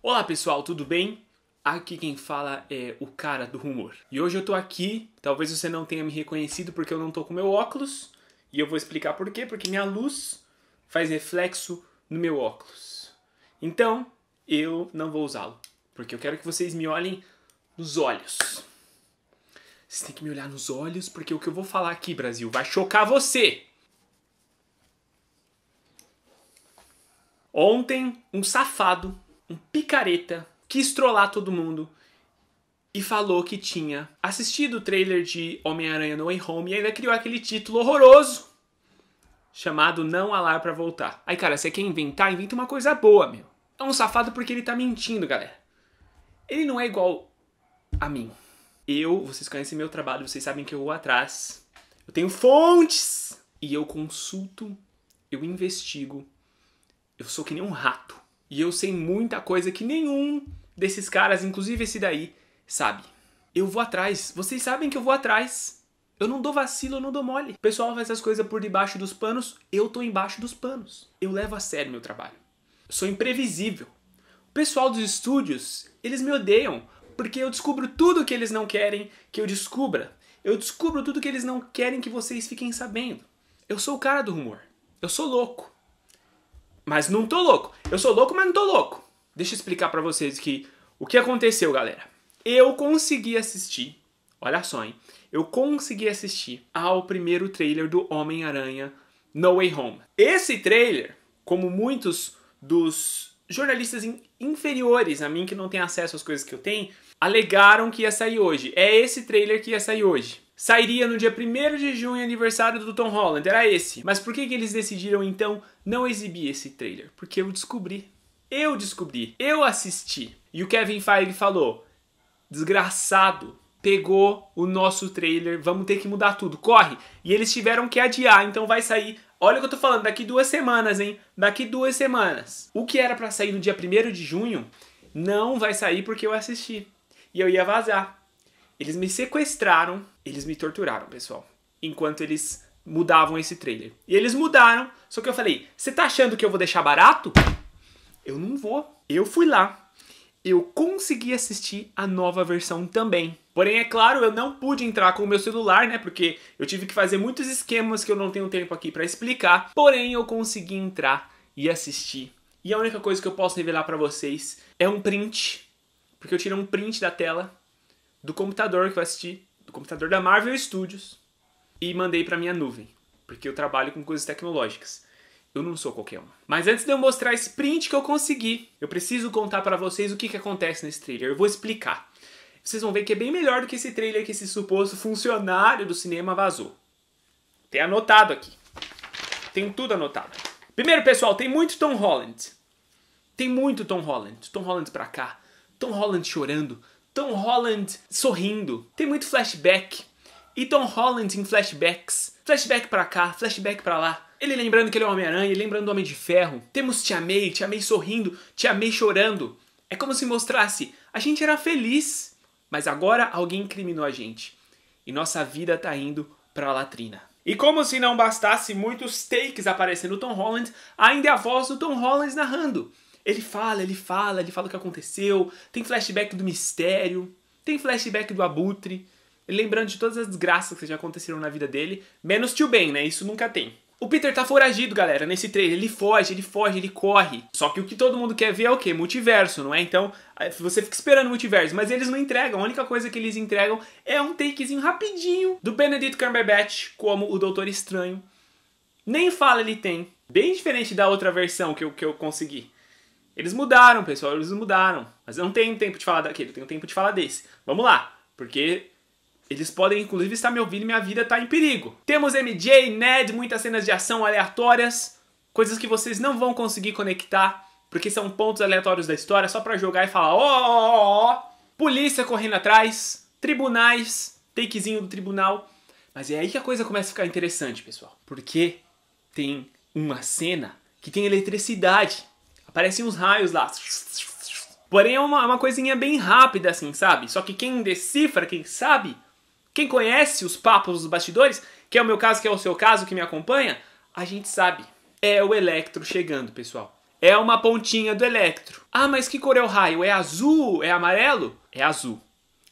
Olá pessoal, tudo bem? Aqui quem fala é o cara do rumor. E hoje eu tô aqui, talvez você não tenha me reconhecido porque eu não tô com meu óculos, e eu vou explicar por quê, porque minha luz faz reflexo no meu óculos. Então, eu não vou usá-lo, porque eu quero que vocês me olhem nos olhos. Vocês têm que me olhar nos olhos, porque o que eu vou falar aqui, Brasil, vai chocar você! Ontem, um safado um picareta, quis trollar todo mundo e falou que tinha assistido o trailer de Homem-Aranha No Way Home e ainda criou aquele título horroroso chamado Não Alar para Voltar. Aí, cara, você quer inventar? Inventa uma coisa boa, meu. É um safado porque ele tá mentindo, galera. Ele não é igual a mim. Eu, vocês conhecem meu trabalho, vocês sabem que eu vou atrás. Eu tenho fontes! E eu consulto, eu investigo. Eu sou que nem um rato. E eu sei muita coisa que nenhum desses caras, inclusive esse daí, sabe. Eu vou atrás. Vocês sabem que eu vou atrás. Eu não dou vacilo, eu não dou mole. O pessoal faz as coisas por debaixo dos panos, eu tô embaixo dos panos. Eu levo a sério meu trabalho. Eu sou imprevisível. O pessoal dos estúdios, eles me odeiam porque eu descubro tudo que eles não querem que eu descubra. Eu descubro tudo que eles não querem que vocês fiquem sabendo. Eu sou o cara do rumor. Eu sou louco. Mas não tô louco. Eu sou louco, mas não tô louco. Deixa eu explicar para vocês que o que aconteceu, galera. Eu consegui assistir, olha só, hein? Eu consegui assistir ao primeiro trailer do Homem-Aranha No Way Home. Esse trailer, como muitos dos jornalistas inferiores a mim que não tem acesso às coisas que eu tenho, alegaram que ia sair hoje. É esse trailer que ia sair hoje sairia no dia 1 de junho, aniversário do Tom Holland, era esse. Mas por que, que eles decidiram então não exibir esse trailer? Porque eu descobri. Eu descobri, eu assisti. E o Kevin Feige falou: desgraçado, pegou o nosso trailer, vamos ter que mudar tudo, corre! E eles tiveram que adiar, então vai sair. Olha o que eu tô falando, daqui duas semanas, hein? Daqui duas semanas. O que era para sair no dia 1 de junho não vai sair porque eu assisti. E eu ia vazar. Eles me sequestraram, eles me torturaram, pessoal, enquanto eles mudavam esse trailer. E eles mudaram, só que eu falei: "Você tá achando que eu vou deixar barato? Eu não vou. Eu fui lá, eu consegui assistir a nova versão também. Porém, é claro, eu não pude entrar com o meu celular, né? Porque eu tive que fazer muitos esquemas que eu não tenho tempo aqui para explicar. Porém, eu consegui entrar e assistir. E a única coisa que eu posso revelar para vocês é um print, porque eu tirei um print da tela do computador que eu assisti, do computador da Marvel Studios, e mandei para minha nuvem, porque eu trabalho com coisas tecnológicas. Eu não sou qualquer um. Mas antes de eu mostrar esse print que eu consegui, eu preciso contar para vocês o que, que acontece nesse trailer. Eu vou explicar. Vocês vão ver que é bem melhor do que esse trailer que esse suposto funcionário do cinema vazou. Tem anotado aqui. Tenho tudo anotado. Primeiro, pessoal, tem muito Tom Holland. Tem muito Tom Holland. Tom Holland pra cá. Tom Holland chorando. Tom Holland sorrindo. Tem muito flashback. E Tom Holland em flashbacks. Flashback para cá, flashback para lá. Ele lembrando que ele é o Homem-Aranha, lembrando do Homem de Ferro. Temos Te Amei, Te Amei sorrindo, Te Amei chorando. É como se mostrasse, a gente era feliz, mas agora alguém incriminou a gente. E nossa vida tá indo pra latrina. E como se não bastasse muitos takes aparecendo Tom Holland, ainda é a voz do Tom Holland narrando. Ele fala, ele fala, ele fala o que aconteceu. Tem flashback do mistério. Tem flashback do abutre. Lembrando de todas as desgraças que já aconteceram na vida dele. Menos tio Ben, né? Isso nunca tem. O Peter tá foragido, galera, nesse trailer. Ele foge, ele foge, ele corre. Só que o que todo mundo quer ver é o quê? Multiverso, não é? Então, é, você fica esperando multiverso, mas eles não entregam. A única coisa que eles entregam é um takezinho rapidinho do Benedict Cumberbatch como o Doutor Estranho. Nem fala ele tem. Bem diferente da outra versão que eu, que eu consegui. Eles mudaram, pessoal, eles mudaram. Mas eu não tenho tempo de falar daquele, eu tenho tempo de falar desse. Vamos lá, porque eles podem inclusive estar me ouvindo e minha vida está em perigo. Temos MJ, Ned, muitas cenas de ação aleatórias, coisas que vocês não vão conseguir conectar, porque são pontos aleatórios da história, só para jogar e falar ó, ó, ó, ó, polícia correndo atrás, tribunais, takezinho do tribunal. Mas é aí que a coisa começa a ficar interessante, pessoal. Porque tem uma cena que tem eletricidade. Parecem uns raios lá. Porém, é uma, é uma coisinha bem rápida, assim, sabe? Só que quem decifra, quem sabe, quem conhece os papos dos bastidores, que é o meu caso, que é o seu caso, que me acompanha, a gente sabe. É o Electro chegando, pessoal. É uma pontinha do Electro. Ah, mas que cor é o raio? É azul? É amarelo? É azul.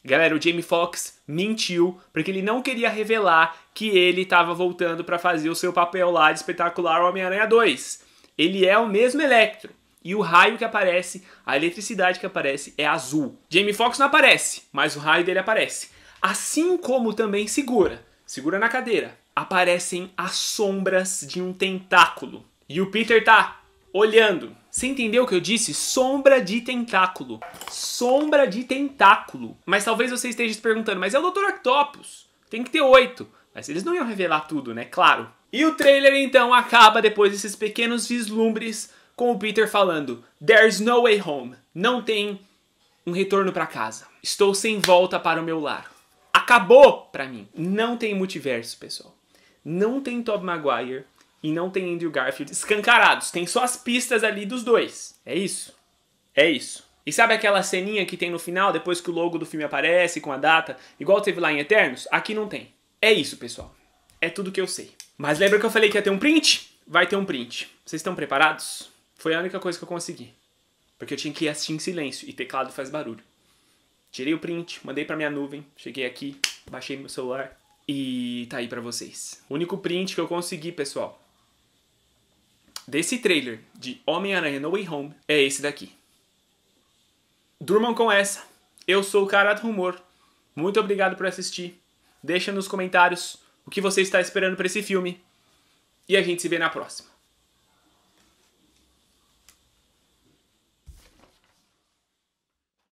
Galera, o Jamie Foxx mentiu porque ele não queria revelar que ele estava voltando para fazer o seu papel lá de espetacular Homem-Aranha 2. Ele é o mesmo Electro e o raio que aparece, a eletricidade que aparece é azul. Jamie Foxx não aparece, mas o raio dele aparece. Assim como também segura, segura na cadeira, aparecem as sombras de um tentáculo. E o Peter tá olhando. Você entendeu o que eu disse? Sombra de tentáculo. Sombra de tentáculo. Mas talvez você esteja se perguntando, mas é o Dr. Octopus. Tem que ter oito. Mas eles não iam revelar tudo, né? Claro. E o trailer então acaba depois desses pequenos vislumbres com o Peter falando: There's no way home. Não tem um retorno para casa. Estou sem volta para o meu lar. Acabou para mim. Não tem multiverso, pessoal. Não tem Tob Maguire e não tem Andrew Garfield escancarados. Tem só as pistas ali dos dois. É isso. É isso. E sabe aquela ceninha que tem no final, depois que o logo do filme aparece com a data, igual teve lá em Eternos? Aqui não tem. É isso, pessoal. É tudo que eu sei. Mas lembra que eu falei que ia ter um print? Vai ter um print. Vocês estão preparados? Foi a única coisa que eu consegui. Porque eu tinha que assistir em silêncio e teclado faz barulho. Tirei o print, mandei para minha nuvem, cheguei aqui, baixei meu celular e tá aí para vocês. O único print que eu consegui, pessoal, desse trailer de Homem-Aranha No Way Home é esse daqui. Durmam com essa. Eu sou o Cara do Rumor. Muito obrigado por assistir. Deixa nos comentários o que você está esperando para esse filme. E a gente se vê na próxima.